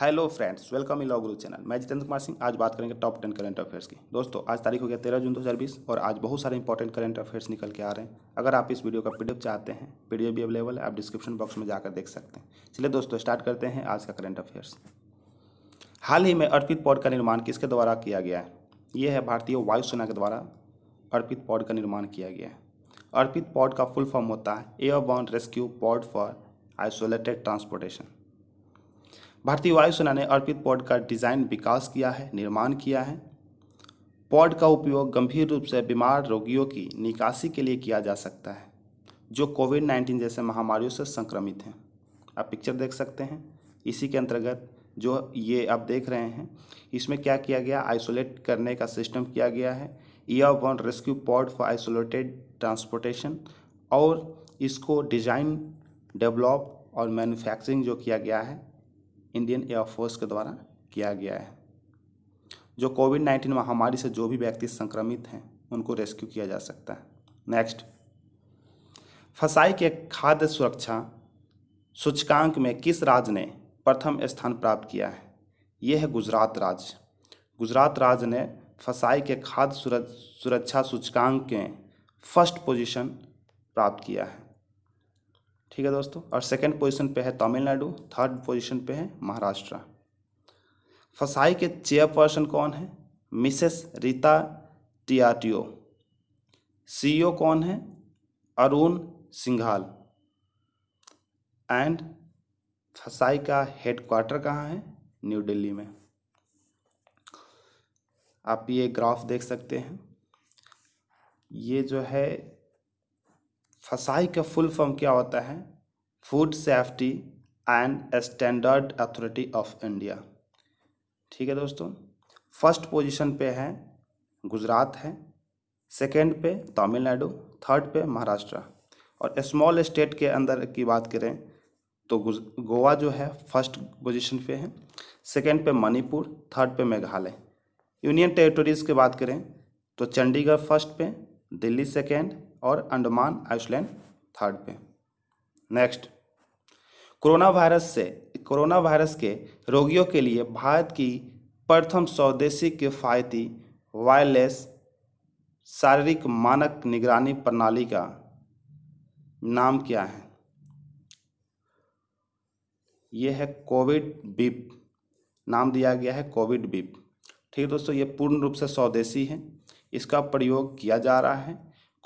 hello friends welcome in गुरु channel मैं जितेंद्र कुमार सिंह आज बात करेंगे टॉप टेन करंट अफेयर्स की दोस्तों आज तारीख हो गया तेरह जून दो हज़ार बीस और आज बहुत सारे इंपॉर्टेंट करंट अफेयर्स निकल के आ रहे हैं अगर आप इस वीडियो का पी चाहते हैं पी भी अवेलेबल है आप डिस्क्रिप्शन बॉक्स में जाकर देख सकते हैं चलिए दोस्तों स्टार्ट करते हैं आज का करंट अफेयर्स हाल ही में अर्पित पॉड का निर्माण किसके द्वारा किया गया है ये है भारतीय वायुसेना के द्वारा अर्पित पॉड का निर्माण किया गया है अर्पित पॉड का फुल फॉर्म होता है airborne rescue pod for isolated transportation भारतीय वायुसेना ने अर्पित पॉड का डिज़ाइन विकास किया है निर्माण किया है पॉड का उपयोग गंभीर रूप से बीमार रोगियों की निकासी के लिए किया जा सकता है जो कोविड नाइन्टीन जैसे महामारियों से संक्रमित हैं आप पिक्चर देख सकते हैं इसी के अंतर्गत जो ये आप देख रहे हैं इसमें क्या किया गया आइसोलेट करने का सिस्टम किया गया है airborne rescue pod for isolated transportation और इसको डिज़ाइन डेवलप और मैन्युफैक्चरिंग जो किया गया है इंडियन एयरफोर्स के द्वारा किया गया है जो कोविड नाइन्टीन महामारी से जो भी व्यक्ति संक्रमित हैं उनको रेस्क्यू किया जा सकता है नेक्स्ट फसाई के खाद्य सुरक्षा सूचकांक में किस राज्य ने प्रथम स्थान प्राप्त किया है यह है गुजरात राज्य गुजरात राज्य ने फसाई के खाद्य सुरक्षा सूचकांक के फर्स्ट पोजीशन प्राप्त किया है ठीक है दोस्तों और सेकंड पोजीशन पे है तमिलनाडु थर्ड पोजीशन पे है महाराष्ट्र फसाई के चेयरपर्सन कौन है Mrs Rita Teaotia CEO e कौन है अरुण सिंघाल एंड फसाई का हेडक्वार्टर कहाँ है न्यू दिल्ली में आप ये ग्राफ देख सकते हैं ये जो है फसाई का फुल फॉर्म क्या होता है food safety and standard authority of India ठीक है दोस्तों फर्स्ट पोजीशन पे है गुजरात है सेकंड पे तमिलनाडु थर्ड पे महाराष्ट्र और स्मॉल स्टेट के अंदर की बात करें तो गोवा जो है फर्स्ट पोजीशन पे है सेकंड पे मणिपुर थर्ड पे मेघालय यूनियन टेरिटोरीज़ की बात करें तो चंडीगढ़ फर्स्ट पे दिल्ली सेकेंड और अंडमान आइसलैंड थर्ड पे नेक्स्ट कोरोना वायरस से कोरोना वायरस के रोगियों के लिए भारत की प्रथम स्वदेशी किफ़ायती वायरलेस शारीरिक मानक निगरानी प्रणाली का नाम क्या है यह है कोविड बीप नाम दिया गया है कोविड बीप ठीक है दोस्तों ये पूर्ण रूप से स्वदेशी है इसका प्रयोग किया जा रहा है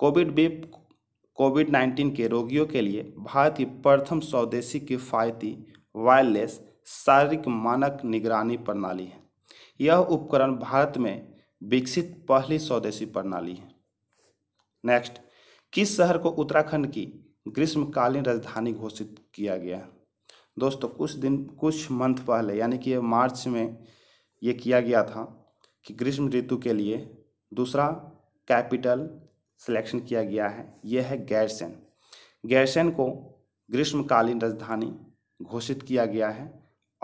कोविड बी कोविड नाइन्टीन के रोगियों के लिए भारत की प्रथम स्वदेशी किफ़ायती वायरलेस शारीरिक मानक निगरानी प्रणाली है यह उपकरण भारत में विकसित पहली स्वदेशी प्रणाली है नेक्स्ट किस शहर को उत्तराखंड की ग्रीष्मकालीन राजधानी घोषित किया गया दोस्तों कुछ दिन कुछ मंथ पहले यानी कि मार्च में ये किया गया था कि ग्रीष्म ऋतु के लिए दूसरा कैपिटल सिलेक्शन किया गया है यह है गैरसैन गैरसैन को ग्रीष्मकालीन राजधानी घोषित किया गया है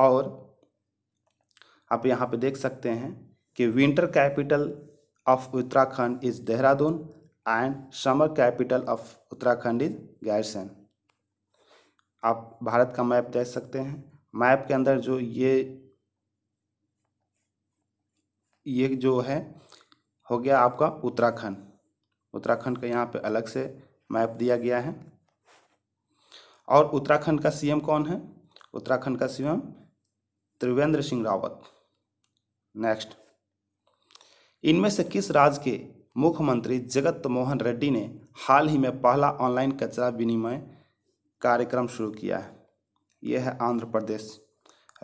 और आप यहाँ पे देख सकते हैं कि winter capital of Uttarakhand is Dehradun and summer capital of Uttarakhand is Gairsain आप भारत का मैप देख सकते हैं मैप के अंदर जो ये ये जो है हो गया आपका उत्तराखंड उत्तराखंड का यहाँ पे अलग से मैप दिया गया है और उत्तराखंड का सीएम कौन है उत्तराखंड का सीएम त्रिवेंद्र सिंह रावत नेक्स्ट इनमें से किस राज्य के मुख्यमंत्री जगत मोहन रेड्डी ने हाल ही में पहला ऑनलाइन कचरा विनिमय कार्यक्रम शुरू किया है यह है आंध्र प्रदेश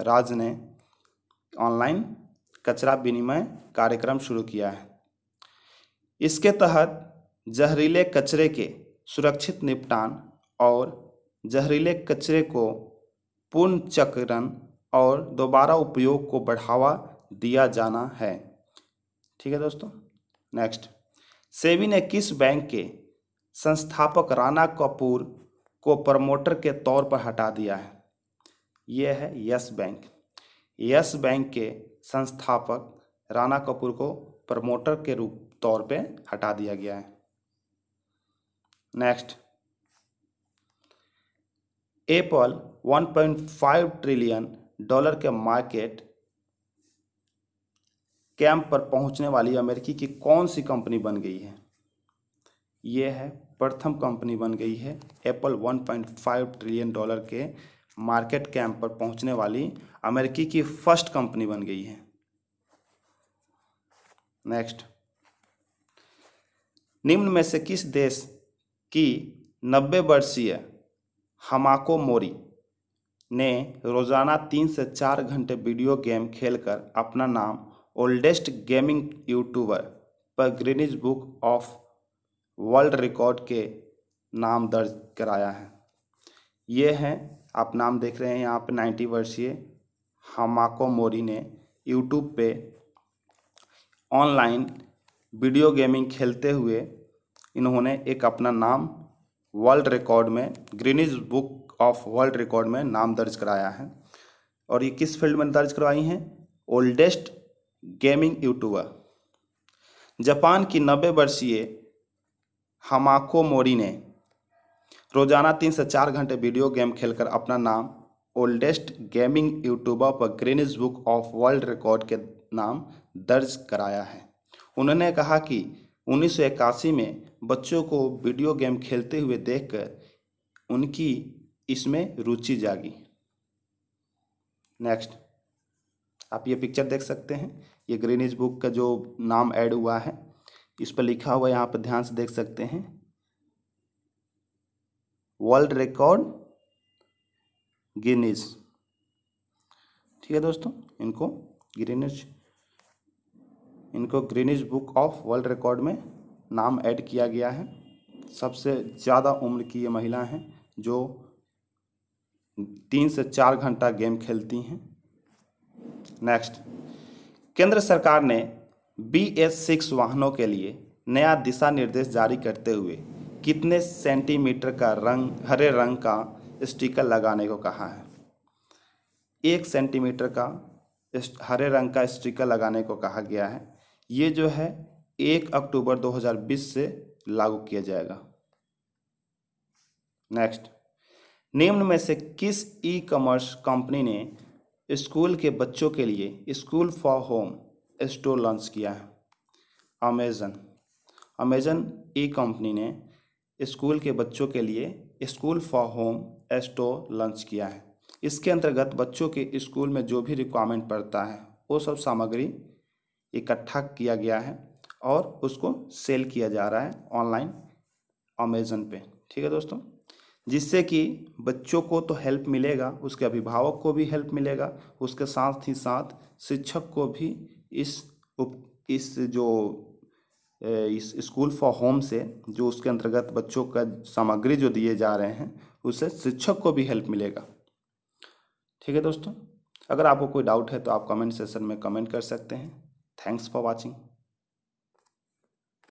राज्य ने ऑनलाइन कचरा विनिमय कार्यक्रम शुरू किया है इसके तहत जहरीले कचरे के सुरक्षित निपटान और जहरीले कचरे को चक्रण और दोबारा उपयोग को बढ़ावा दिया जाना है ठीक है दोस्तों नेक्स्ट सेबी ने किस बैंक के संस्थापक राणा कपूर को प्रमोटर के तौर पर हटा दिया है यह है यस बैंक यस बैंक के संस्थापक राणा कपूर को प्रमोटर के रूप तौर पे हटा दिया गया है नेक्स्ट एप्पल 1.5 ट्रिलियन डॉलर के मार्केट कैंप पर पहुंचने वाली अमेरिकी की कौन सी कंपनी बन गई है यह है प्रथम कंपनी बन गई है एप्पल 1.5 ट्रिलियन डॉलर के मार्केट कैंप पर पहुंचने वाली अमेरिकी की फर्स्ट कंपनी बन गई है नेक्स्ट निम्न में से किस देश कि नब्बे वर्षीय हमाको मोरी ने रोज़ाना तीन से चार घंटे वीडियो गेम खेलकर अपना नाम ओल्डेस्ट गेमिंग यूट्यूबर पर Guinness book of world record के नाम दर्ज कराया है ये हैं आप नाम देख रहे हैं यहाँ पे नाइन्टी वर्षीय हमाको मोरी ने यूट्यूब पे ऑनलाइन वीडियो गेमिंग खेलते हुए इन्होंने एक अपना नाम वर्ल्ड रिकॉर्ड में Guinness book of world record में नाम दर्ज कराया है और ये किस फील्ड में दर्ज करवाई हैं ओल्डेस्ट गेमिंग यूट्यूबर जापान की नब्बे वर्षीय हमाको मोरी ने रोजाना तीन से चार घंटे वीडियो गेम खेलकर अपना नाम ओल्डेस्ट गेमिंग यूट्यूबर पर Guinness book of world record के नाम दर्ज कराया है उन्होंने कहा कि उन्नीस में बच्चों को वीडियो गेम खेलते हुए देखकर उनकी इसमें रुचि जागी नेक्स्ट आप ये पिक्चर देख सकते हैं ये ग्रीनिज बुक का जो नाम ऐड हुआ है इस पर लिखा हुआ यहाँ पर ध्यान से देख सकते हैं वर्ल्ड रिकॉर्ड गिनीज ठीक है दोस्तों इनको ग्रीनिज इनको Guinness book of world record में नाम ऐड किया गया है सबसे ज़्यादा उम्र की ये महिला हैं जो तीन से चार घंटा गेम खेलती हैं नेक्स्ट केंद्र सरकार ने बी एस सिक्स वाहनों के लिए नया दिशा निर्देश जारी करते हुए कितने सेंटीमीटर का रंग हरे रंग का स्टिकर लगाने को कहा है एक सेंटीमीटर का हरे रंग का स्टिकर लगाने को कहा गया है ये जो है एक अक्टूबर 2020 से लागू किया जाएगा नेक्स्ट निम्न में से किस ई कॉमर्स कंपनी ने स्कूल के बच्चों के लिए school for home store launch किया है अमेजन अमेजन ई कंपनी ने स्कूल के बच्चों के लिए school for home store launch किया है इसके अंतर्गत बच्चों के स्कूल में जो भी रिक्वायरमेंट पड़ता है वो सब सामग्री इकट्ठा किया गया है और उसको सेल किया जा रहा है ऑनलाइन अमेजन पे ठीक है दोस्तों जिससे कि बच्चों को तो हेल्प मिलेगा उसके अभिभावक को भी हेल्प मिलेगा उसके साथ ही साथ शिक्षक को भी इस उप इस जो इस स्कूल फॉर होम से जो उसके अंतर्गत बच्चों का सामग्री जो दिए जा रहे हैं उससे शिक्षक को भी हेल्प मिलेगा ठीक है दोस्तों अगर आपको कोई डाउट है तो आप कमेंट सेशन में कमेंट कर सकते हैं थैंक्स फॉर वॉचिंग